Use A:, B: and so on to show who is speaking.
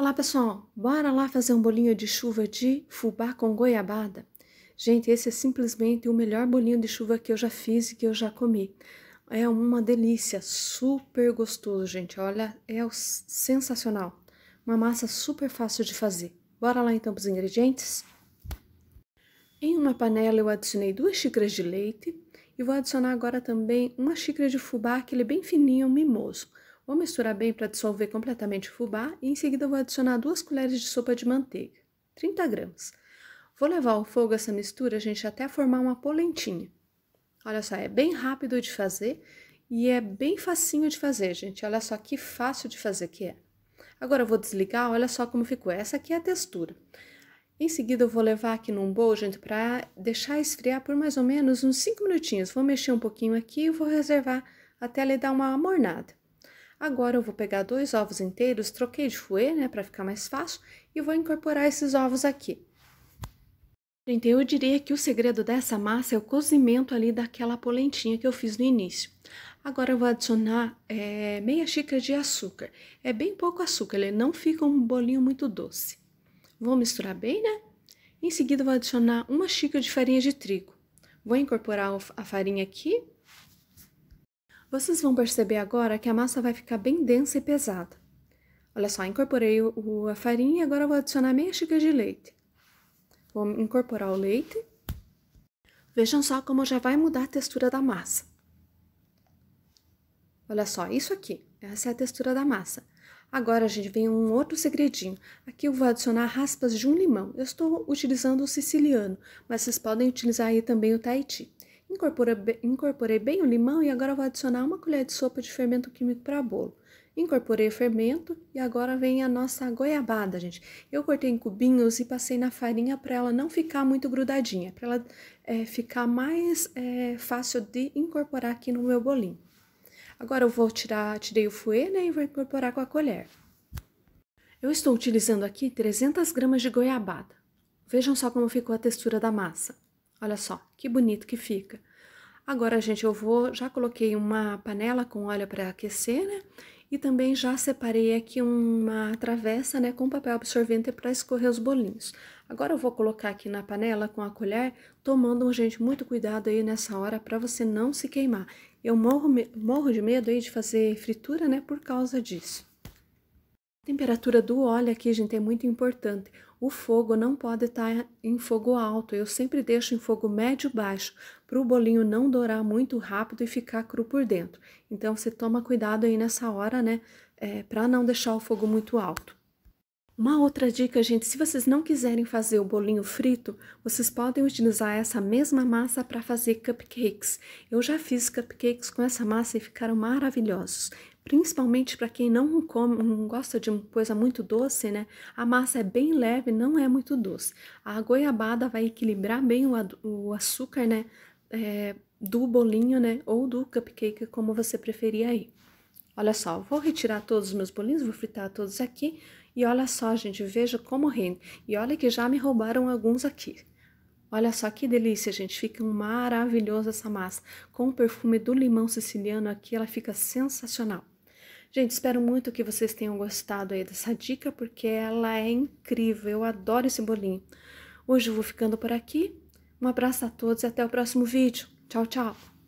A: Olá pessoal, bora lá fazer um bolinho de chuva de fubá com goiabada? Gente, esse é simplesmente o melhor bolinho de chuva que eu já fiz e que eu já comi. É uma delícia, super gostoso, gente. Olha, é sensacional. Uma massa super fácil de fazer. Bora lá então para os ingredientes? Em uma panela eu adicionei duas xícaras de leite e vou adicionar agora também uma xícara de fubá, aquele bem fininho, mimoso. Vou misturar bem para dissolver completamente o fubá e em seguida vou adicionar duas colheres de sopa de manteiga, 30 gramas. Vou levar ao fogo essa mistura, gente, até formar uma polentinha. Olha só, é bem rápido de fazer e é bem facinho de fazer, gente. Olha só que fácil de fazer que é. Agora eu vou desligar, olha só como ficou. Essa aqui é a textura. Em seguida, eu vou levar aqui num bowl, gente, para deixar esfriar por mais ou menos uns 5 minutinhos. Vou mexer um pouquinho aqui e vou reservar até ele dar uma amornada. Agora eu vou pegar dois ovos inteiros, troquei de fouet, né, para ficar mais fácil, e vou incorporar esses ovos aqui. Gente, eu diria que o segredo dessa massa é o cozimento ali daquela polentinha que eu fiz no início. Agora eu vou adicionar é, meia xícara de açúcar. É bem pouco açúcar, ele não fica um bolinho muito doce. Vou misturar bem, né? Em seguida, vou adicionar uma xícara de farinha de trigo. Vou incorporar a farinha aqui vocês vão perceber agora que a massa vai ficar bem densa e pesada. Olha só, incorporei o, a farinha e agora vou adicionar meia xícara de leite. Vou incorporar o leite. Vejam só como já vai mudar a textura da massa. Olha só, isso aqui, essa é a textura da massa. Agora, gente, vem um outro segredinho. Aqui eu vou adicionar raspas de um limão. Eu estou utilizando o siciliano, mas vocês podem utilizar aí também o Tahiti. Incorporei bem o limão e agora vou adicionar uma colher de sopa de fermento químico para bolo. Incorporei o fermento e agora vem a nossa goiabada, gente. Eu cortei em cubinhos e passei na farinha para ela não ficar muito grudadinha, para ela é, ficar mais é, fácil de incorporar aqui no meu bolinho. Agora eu vou tirar, tirei o fouet né, e vou incorporar com a colher. Eu estou utilizando aqui 300 gramas de goiabada. Vejam só como ficou a textura da massa. Olha só, que bonito que fica. Agora, gente, eu vou, já coloquei uma panela com óleo para aquecer, né? E também já separei aqui uma travessa, né, com papel absorvente para escorrer os bolinhos. Agora eu vou colocar aqui na panela com a colher, tomando, gente, muito cuidado aí nessa hora para você não se queimar. Eu morro, morro de medo aí de fazer fritura, né, por causa disso. Temperatura do óleo aqui, gente, é muito importante. O fogo não pode estar em fogo alto. Eu sempre deixo em fogo médio-baixo, para o bolinho não dourar muito rápido e ficar cru por dentro. Então, você toma cuidado aí nessa hora, né? É, para não deixar o fogo muito alto. Uma outra dica, gente, se vocês não quiserem fazer o bolinho frito, vocês podem utilizar essa mesma massa para fazer cupcakes. Eu já fiz cupcakes com essa massa e ficaram maravilhosos principalmente para quem não come, não gosta de coisa muito doce, né? A massa é bem leve, não é muito doce. A goiabada vai equilibrar bem o, o açúcar, né? É, do bolinho, né? Ou do cupcake, como você preferir aí. Olha só, vou retirar todos os meus bolinhos, vou fritar todos aqui. E olha só, gente, veja como rende. E olha que já me roubaram alguns aqui. Olha só que delícia, gente. Fica maravilhosa essa massa. Com o perfume do limão siciliano aqui, ela fica sensacional. Gente, espero muito que vocês tenham gostado aí dessa dica, porque ela é incrível. Eu adoro esse bolinho. Hoje eu vou ficando por aqui. Um abraço a todos e até o próximo vídeo. Tchau, tchau!